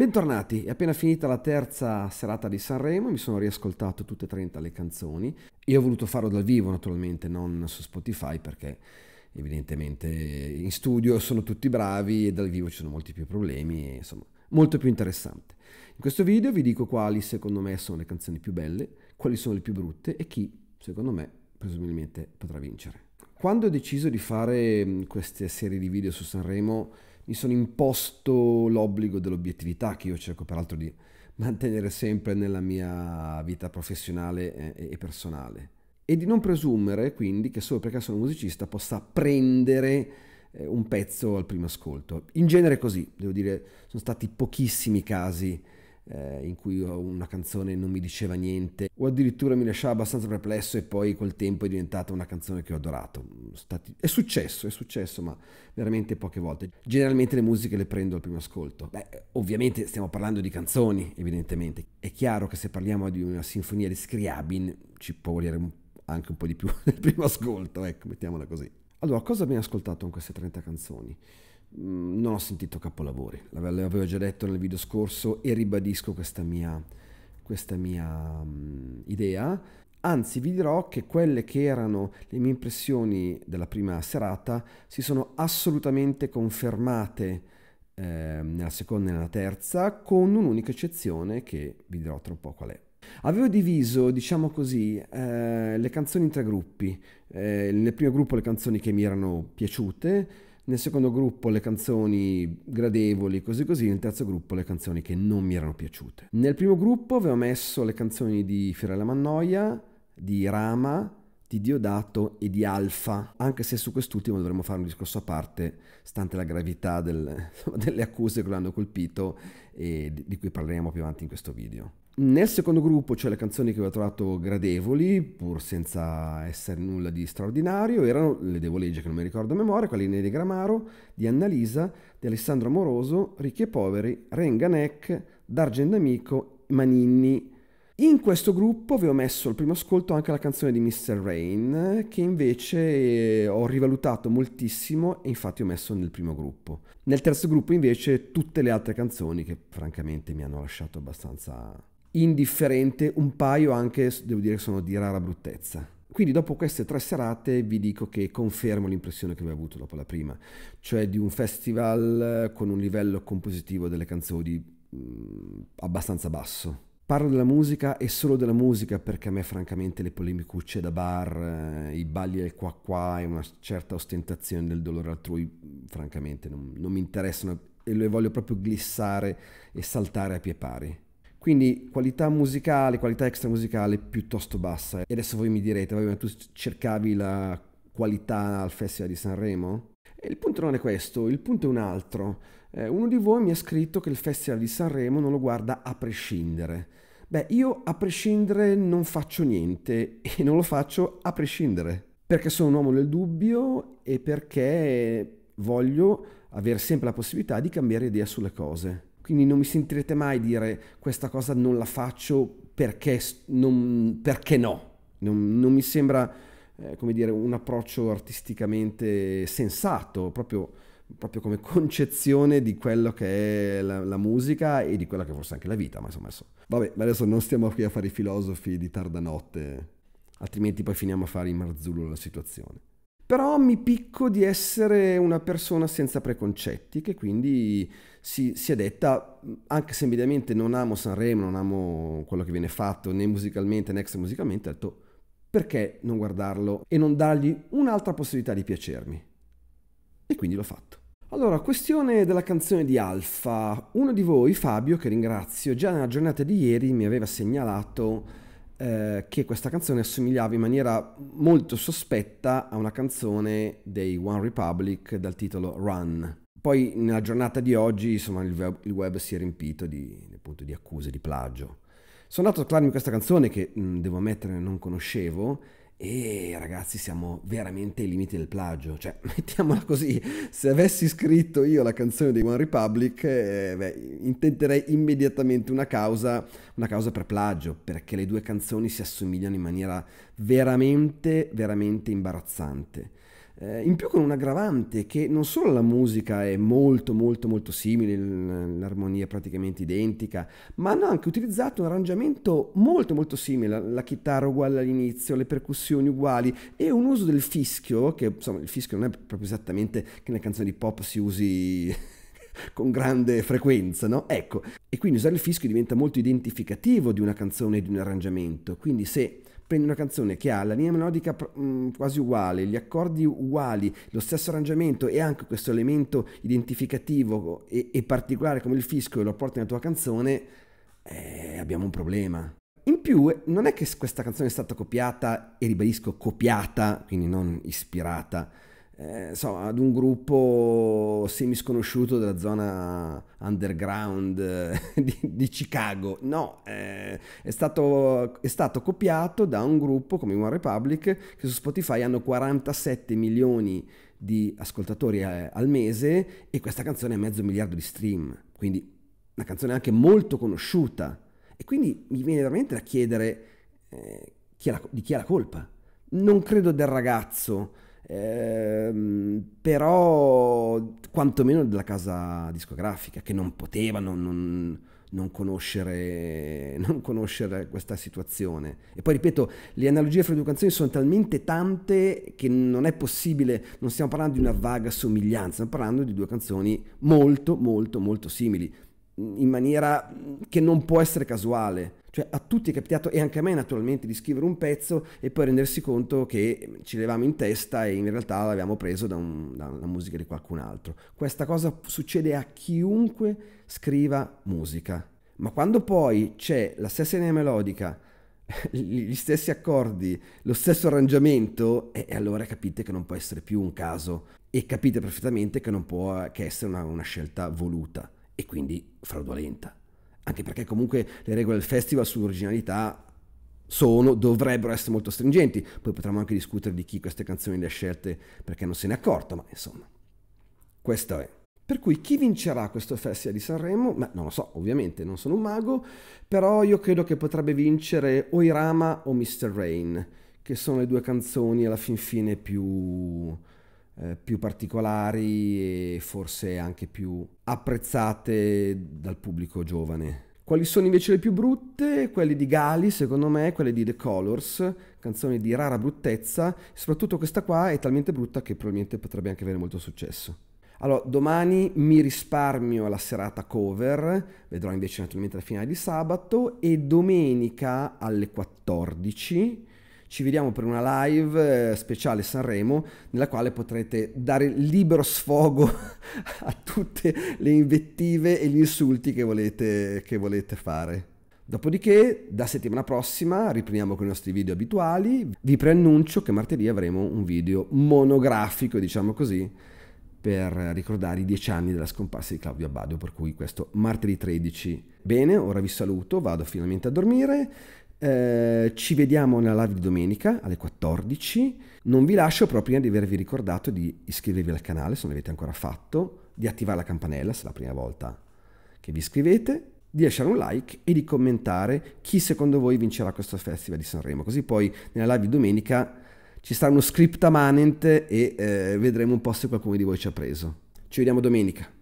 Bentornati, è appena finita la terza serata di Sanremo, mi sono riascoltato tutte e 30 le canzoni. Io ho voluto farlo dal vivo naturalmente, non su Spotify perché evidentemente in studio sono tutti bravi e dal vivo ci sono molti più problemi, e, insomma, molto più interessante. In questo video vi dico quali secondo me sono le canzoni più belle, quali sono le più brutte e chi secondo me presumibilmente potrà vincere. Quando ho deciso di fare mm, queste serie di video su Sanremo mi sono imposto l'obbligo dell'obiettività che io cerco peraltro di mantenere sempre nella mia vita professionale e personale e di non presumere quindi che solo perché sono musicista possa prendere eh, un pezzo al primo ascolto. In genere così, devo dire, sono stati pochissimi casi eh, in cui una canzone non mi diceva niente o addirittura mi lasciava abbastanza perplesso e poi col tempo è diventata una canzone che ho adorato. Stati... È successo, è successo, ma veramente poche volte. Generalmente le musiche le prendo al primo ascolto. Beh, ovviamente stiamo parlando di canzoni, evidentemente. È chiaro che se parliamo di una sinfonia di Scriabin ci può volere anche un po' di più nel primo ascolto, ecco, mettiamola così. Allora, cosa abbiamo ascoltato in queste 30 canzoni? Mm, non ho sentito capolavori, l'avevo già detto nel video scorso e ribadisco questa mia, questa mia mm, idea. Anzi, vi dirò che quelle che erano le mie impressioni della prima serata si sono assolutamente confermate eh, nella seconda e nella terza, con un'unica eccezione che vi dirò tra un po' qual è. Avevo diviso, diciamo così, eh, le canzoni in tre gruppi. Eh, nel primo gruppo le canzoni che mi erano piaciute, nel secondo gruppo le canzoni gradevoli, così così, nel terzo gruppo le canzoni che non mi erano piaciute. Nel primo gruppo avevo messo le canzoni di Fiorella Mannoia, di Rama, di Diodato e di Alfa, anche se su quest'ultimo dovremmo fare un discorso a parte, stante la gravità del, delle accuse che l'hanno colpito e di, cui parleremo più avanti in questo video. Nel secondo gruppo c'è cioè le canzoni che ho trovato gradevoli, pur senza essere nulla di straordinario, erano le devo leggere che non mi ricordo a memoria, quelle di Gramaro, di Annalisa, di Alessandro Amoroso, Ricchi e Poveri, Renganek, D'Argent Amico, Maninni in questo gruppo vi ho messo al primo ascolto anche la canzone di Mr. Rain, che invece eh, ho rivalutato moltissimo e infatti ho messo nel primo gruppo. Nel terzo gruppo invece tutte le altre canzoni che francamente mi hanno lasciato abbastanza indifferente, un paio anche devo dire che sono di rara bruttezza. Quindi dopo queste tre serate vi dico che confermo l'impressione che avevo avuto dopo la prima, cioè di un festival eh, con un livello compositivo delle canzoni mm, abbastanza basso Parlo della musica e solo della musica perché a me francamente le polemicucce da bar, eh, i balli al qua qua e una certa ostentazione del dolore altrui francamente non, non mi interessano e le voglio proprio glissare e saltare a pie pari. Quindi qualità musicale, qualità extramusicale piuttosto bassa. E adesso voi mi direte, vabbè ma tu cercavi la qualità al Festival di Sanremo? E il punto non è questo, il punto è un altro eh, uno di voi mi ha scritto che il Festival di Sanremo non lo guarda a prescindere. Beh, io a prescindere non faccio niente e non lo faccio a prescindere. Perché sono un uomo del dubbio e perché voglio avere sempre la possibilità di cambiare idea sulle cose. Quindi non mi sentirete mai dire questa cosa non la faccio perché, non, perché no. Non, non, mi sembra, eh, come dire, un approccio artisticamente sensato, proprio proprio come concezione di quello che è la, la, musica e di quella che forse anche la vita, ma insomma adesso... Vabbè, ma adesso non stiamo qui a fare i filosofi di tarda notte, altrimenti poi finiamo a fare in marzullo la situazione. Però mi picco di essere una persona senza preconcetti, che quindi si, si è detta, anche se mediamente non amo Sanremo, non amo quello che viene fatto, né musicalmente né ex musicalmente, ho detto perché non guardarlo e non dargli un'altra possibilità di piacermi. E quindi l'ho fatto. Allora, questione della canzone di Alfa. Uno di voi, Fabio, che ringrazio, già nella giornata di ieri mi aveva segnalato eh, che questa canzone assomigliava in maniera molto sospetta a una canzone dei One Republic dal titolo Run. Poi nella giornata di oggi, insomma, il web, il web si è riempito di, appunto, di accuse di plagio. Sono andato a toccarmi questa canzone che, mh, mm, devo ammettere, non conoscevo e ragazzi, siamo veramente ai limiti del plagio. Cioè, mettiamola così: se avessi scritto io la canzone dei One Republic, eh, beh, intenterei immediatamente una causa, una causa per plagio, perché le due canzoni si assomigliano in maniera veramente, veramente imbarazzante. Eh, in più con un aggravante che non solo la musica è molto molto molto simile, l'armonia è praticamente identica, ma hanno anche utilizzato un arrangiamento molto molto simile, la, chitarra uguale all'inizio, le percussioni uguali e un uso del fischio, che insomma il fischio non è proprio esattamente che nelle canzoni pop si usi con grande frequenza, no? Ecco, e quindi usare il fischio diventa molto identificativo di una canzone e di un arrangiamento, quindi se prendi una canzone che ha la linea melodica mh, mm, quasi uguale, gli accordi uguali, lo stesso arrangiamento e anche questo elemento identificativo e, e particolare come il fisco e lo porti nella tua canzone, eh, abbiamo un problema. In più, non è che questa canzone è stata copiata, e ribadisco copiata, quindi non ispirata, eh, ad un gruppo semisconosciuto della zona underground eh, di, di, Chicago. No, eh, è, stato, è, stato, copiato da un gruppo come One Republic che su Spotify hanno 47 milioni di ascoltatori eh, al mese e questa canzone ha mezzo miliardo di stream, quindi una canzone anche molto conosciuta. E quindi mi viene veramente da chiedere eh, chi la, di chi è la colpa. Non credo del ragazzo eh, però quantomeno della casa discografica che non poteva non, non, non, conoscere, non, conoscere, questa situazione. E poi ripeto, le analogie fra le due canzoni sono talmente tante che non è possibile, non stiamo parlando di una vaga somiglianza, stiamo parlando di due canzoni molto, molto, molto simili, in maniera che non può essere casuale. Cioè a tutti è capitato, e anche a me naturalmente, di scrivere un pezzo e poi rendersi conto che mm, ci levavamo in testa e in realtà l'abbiamo preso da, un, da una musica di qualcun altro. Questa cosa succede a chiunque scriva musica. Ma quando poi c'è la stessa linea melodica, gli stessi accordi, lo stesso arrangiamento, eh, e allora capite che non può essere più un caso e capite perfettamente che non può che essere una, una scelta voluta e quindi fraudolenta anche perché comunque le regole del festival sull'originalità sono, dovrebbero essere molto stringenti, poi potremmo anche discutere di chi queste canzoni le ha scelte perché non se ne è accorto, ma insomma, questo è. Per cui chi vincerà questo festival di Sanremo? Beh, non lo so, ovviamente non sono un mago, però io credo che potrebbe vincere o Irama o Mr. Rain, che sono le due canzoni alla fin fine più eh, più particolari e forse anche più apprezzate dal pubblico giovane. Quali sono invece le più brutte? Quelle di Gali, secondo me, quelle di The Colors, canzoni di rara bruttezza, soprattutto questa qua è talmente brutta che probabilmente potrebbe anche avere molto successo. Allora, domani mi risparmio la serata cover, vedrò invece naturalmente la finale di sabato e domenica alle 14 ci vediamo per una live eh, speciale Sanremo nella quale potrete dare libero sfogo a tutte le invettive e gli insulti che volete, che volete fare. Dopodiché, da settimana prossima, riprendiamo con i nostri video abituali. Vi preannuncio che martedì avremo un video monografico, diciamo così, per ricordare i dieci anni della scomparsa di Claudio Abbadio, per cui questo martedì 13. Bene, ora vi saluto, vado finalmente a dormire. Eh, ci vediamo nella live di domenica alle 14. Non vi lascio proprio prima di avervi ricordato di iscrivervi al canale se non l'avete ancora fatto, di attivare la campanella se è la prima volta che vi iscrivete, di lasciare un like e di commentare chi secondo voi vincerà questo festival di Sanremo. Così poi nella live di domenica ci sarà uno script manent e eh, vedremo un po' se qualcuno di voi ci ha preso. Ci vediamo domenica.